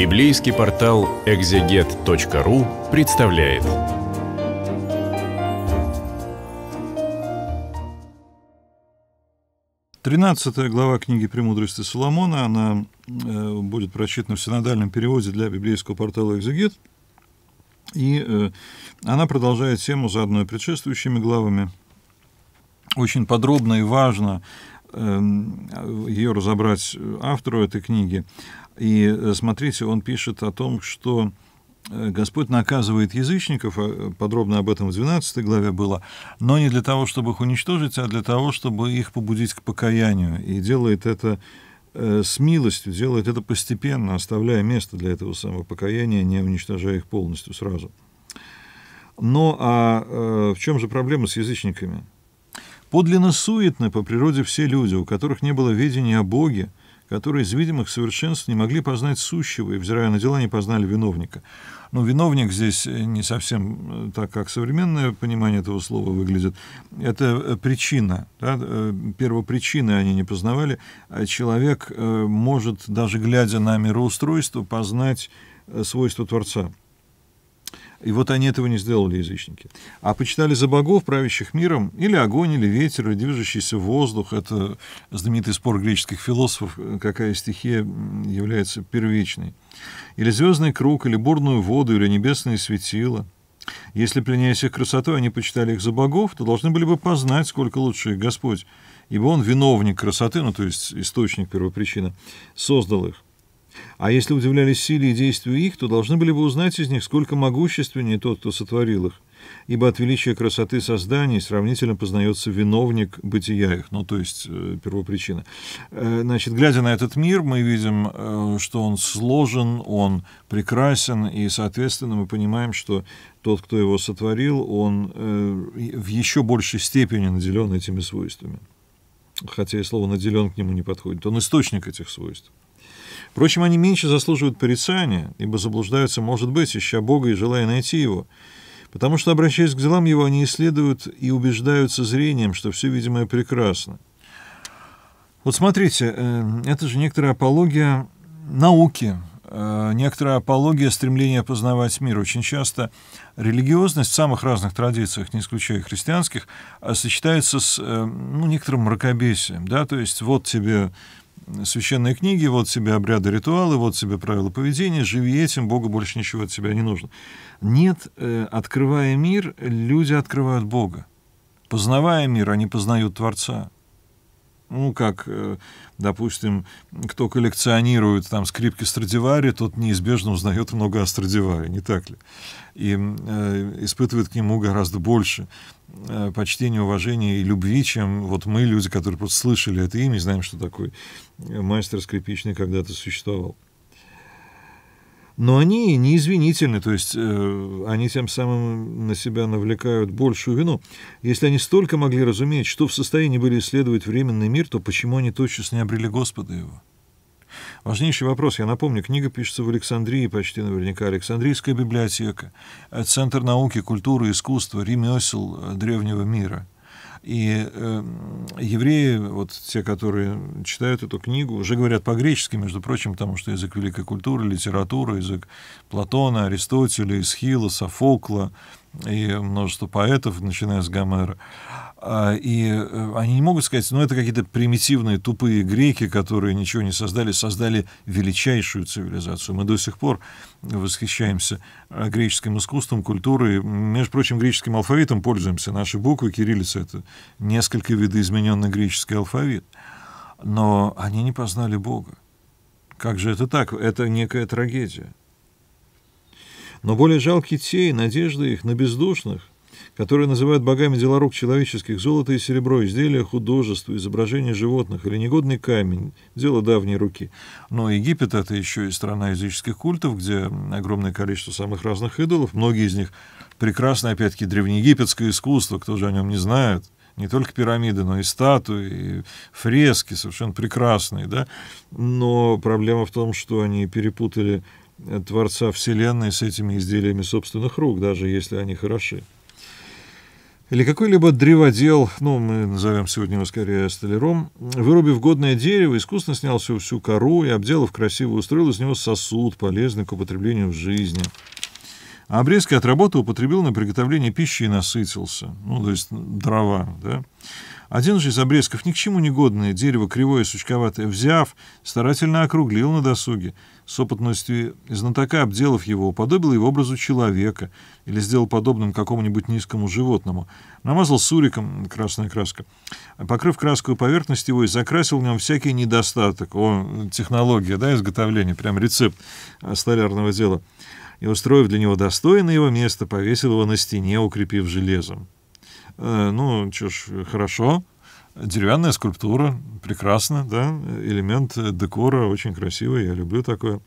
Библейский портал экзегет.ру представляет. Тринадцатая глава книги «Премудрости Соломона», она э, будет прочитана в синодальном переводе для библейского портала «Экзегет». И э, она продолжает тему, заодно и предшествующими главами. Очень подробно и важно Эм, ее разобрать автору этой книги. И э, смотрите, он пишет о том, что э, Господь наказывает язычников, а, подробно об этом в 12 главе было, но не для того, чтобы их уничтожить, а для того, чтобы их побудить к покаянию. И делает это э, с милостью, делает это постепенно, оставляя место для этого самого покаяния, не уничтожая их полностью сразу. Но а в чем же проблема с язычниками? Подлинно суетны по природе все люди, у которых не было видения о Боге, которые из видимых совершенств не могли познать сущего и, взирая на дела, не познали виновника. Но ну, виновник здесь э, не совсем э, так, как современное понимание этого слова выглядит. Это э, причина. Да? Первопричины они не познавали. А человек может, даже глядя на мироустройство, познать свойства Творца. И вот они этого не сделали, язычники. А почитали за богов, правящих миром, или огонь, или ветер, или движущийся воздух. Это знаменитый спор греческих философов, какая стихия является первичной. Или звездный круг, или бурную воду, или небесные светила. Если, пленяясь их красотой, они почитали их за богов, то должны были бы познать, сколько лучше их Господь, ибо Он виновник красоты, ну, то есть источник первопричины, создал их. А если удивлялись силе и действию их, то должны были бы узнать из них, сколько могущественнее тот, кто сотворил их. Ибо от величия красоты созданий сравнительно познается виновник бытия их, ну то есть э, первопричина. Э, значит, глядя на этот мир, мы видим, э, что он сложен, он прекрасен, и, соответственно, мы понимаем, что тот, кто его сотворил, он в еще большей степени наделен этими свойствами. Хотя и слово «наделен» к нему не подходит. Он источник этих свойств. Впрочем, они меньше заслуживают порицания, ибо заблуждаются, может быть, ища Бога и желая найти Его, потому что, обращаясь к делам Его, они исследуют и убеждаются зрением, что все видимое прекрасно. Вот смотрите, э, это же некоторая апология науки, э, некоторая апология стремления познавать мир. Очень часто религиозность в самых разных традициях, не исключая христианских, э, сочетается с ну, некоторым мракобесием. Да? То есть вот тебе священные книги, вот себе обряды, ритуалы, вот себе правила поведения, живи этим, Богу больше ничего от тебя не нужно. Нет, э, открывая мир, люди открывают Бога. Познавая мир, они познают Творца. Ну, как, э, допустим, кто коллекционирует там скрипки Страдивари, тот неизбежно узнает много о Страдивари, не так ли? И э, испытывает к нему гораздо больше э, почтения, уважения и любви, чем вот мы, люди, которые просто слышали это имя знаем, что такой э, мастер скрипичный когда-то существовал но они неизвинительны, то есть э, они тем самым на себя навлекают большую вину. Если они столько могли разуметь, что в состоянии были исследовать временный мир, то почему они тотчас не обрели Господа его? Важнейший вопрос. Я напомню, книга пишется в Александрии, почти наверняка Александрийская библиотека, э, Центр науки, культуры, искусства, ремесел э, древнего мира – и э, евреи, вот те, которые читают эту книгу, уже говорят по-гречески, между прочим, потому что язык великой культуры, литературы, язык Платона, Аристотеля, Исхила, Софокла и множество поэтов, начиная с Гомера. А, и э, они не могут сказать, ну это какие-то примитивные, тупые греки, которые ничего не создали, создали величайшую цивилизацию. Мы до сих пор восхищаемся э, греческим искусством, культурой. Между прочим, греческим алфавитом пользуемся. Наши буквы, кириллица — это несколько видоизмененный греческий алфавит. Но они не познали Бога. Как же это так? Это некая трагедия. Но более жалки те и надежды их на бездушных — которые называют богами дела рук человеческих, золото и серебро, изделия, художество, изображение животных или негодный камень, дело давней руки. Но Египет — это еще и страна языческих культов, где огромное количество самых разных идолов, многие из них прекрасно, опять-таки, древнеегипетское искусство, кто же о нем не знает, не только пирамиды, но и статуи, и фрески совершенно прекрасные, да. Но проблема в том, что они перепутали Творца Вселенной с этими изделиями собственных рук, даже если они хороши или какой-либо древодел, ну, мы назовем сегодня его скорее столяром, вырубив годное дерево, искусно снял всю, всю кору и, обделав красиво, устроил из него сосуд, полезный к употреблению в жизни а обрезки от работы употребил на приготовление пищи и насытился. Ну, то есть дрова, да. Один же из обрезков ни к чему не годное, дерево кривое, сучковатое, взяв, старательно округлил на досуге. С опытностью знатока, обделав его, уподобил его образу человека или сделал подобным какому-нибудь низкому животному. Намазал суриком красная краска. Покрыв краску поверхность его и закрасил в нем всякий недостаток. О, технология, да, изготовления, прям рецепт э, столярного дела и, устроив для него достойное его место, повесил его на стене, укрепив железом. Э, ну, что ж, хорошо. Деревянная скульптура, прекрасно, да, элемент декора очень красивый, я люблю такое.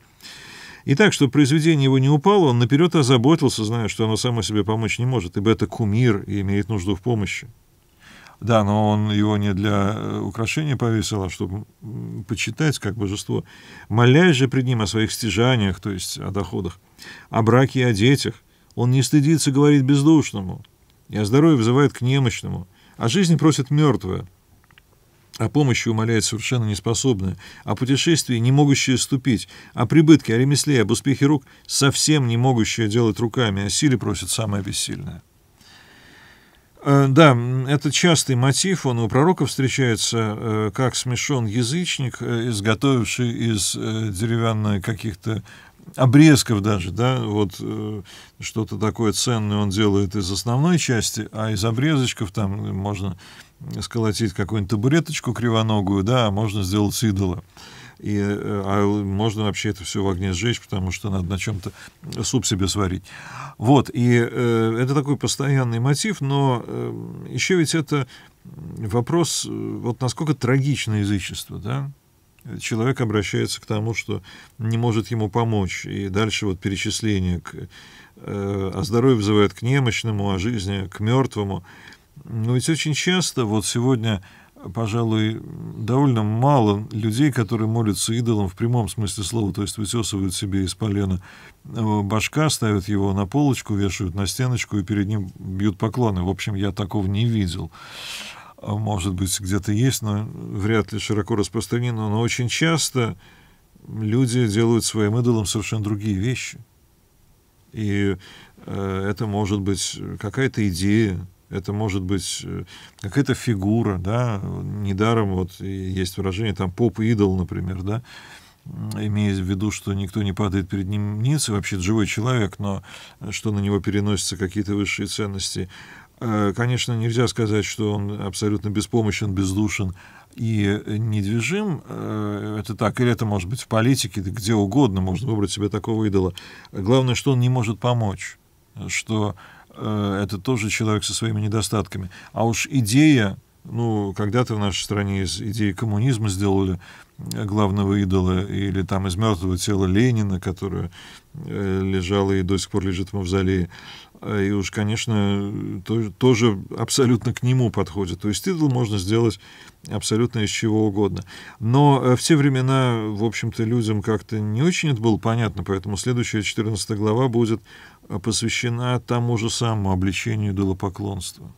И так, чтобы произведение его не упало, он наперед озаботился, зная, что оно само себе помочь не может, ибо это кумир и имеет нужду в помощи. Да, но он его не для э, украшения повесил, а чтобы почитать как божество. Молясь же пред ним о своих стяжаниях, то есть о доходах, о браке и о детях, он не стыдится говорить бездушному, и о здоровье вызывает к немощному, а жизни просит мертвое, о помощи умоляет совершенно неспособное, о путешествии, не могущее ступить, о прибытке, о ремесле, об успехе рук, совсем не могущее делать руками, о силе просит самое бессильное. Э, да, это частый мотив, он у пророка встречается, э, как смешон язычник, э, изготовивший из деревянных каких-то обрезков даже, да, вот что-то такое ценное он делает из основной части, а из обрезочков там можно сколотить какую-нибудь табуреточку кривоногую, да, а можно сделать идола и э, а можно вообще это все в огне сжечь, потому что надо на чем-то суп себе сварить. Вот, и э, это такой постоянный мотив, но э, еще ведь это вопрос, э, вот насколько трагично язычество, да? Человек обращается к тому, что не может ему помочь, и дальше вот перечисление к, о э, «А здоровье вызывает к немощному, о а жизни к мертвому. Но ну, ведь очень часто, вот сегодня пожалуй, довольно мало людей, которые молятся идолом в прямом смысле слова, то есть вытесывают себе из полена э, башка, ставят его на полочку, вешают на стеночку и перед ним бьют поклоны. В общем, я такого не видел. А, может быть, где-то есть, но вряд ли широко распространено. Но очень часто люди делают своим идолом совершенно другие вещи. И э, это может быть какая-то идея, это может быть э, какая-то фигура, да, недаром вот есть выражение, там, поп-идол, например, да, имея в виду, что никто не падает перед ним ниц, вообще живой человек, но что на него переносятся какие-то высшие ценности. Э, конечно, нельзя сказать, что он абсолютно беспомощен, бездушен и недвижим. Э, это так, или это может быть в политике, где угодно можно выбрать себе такого идола. Главное, что он не может помочь, что Э, это тоже человек со своими недостатками. А уж идея ну, когда-то в нашей стране из идеи коммунизма сделали э, главного идола, или там из мертвого тела Ленина, которое э, лежало и до сих пор лежит в мавзолее. Э, и уж, конечно, то, тоже абсолютно к нему подходит. То есть идол можно сделать абсолютно из чего угодно. Но в те времена, в общем-то, людям как-то не очень это было понятно, поэтому следующая 14 глава будет посвящена тому же самому обличению идолопоклонства.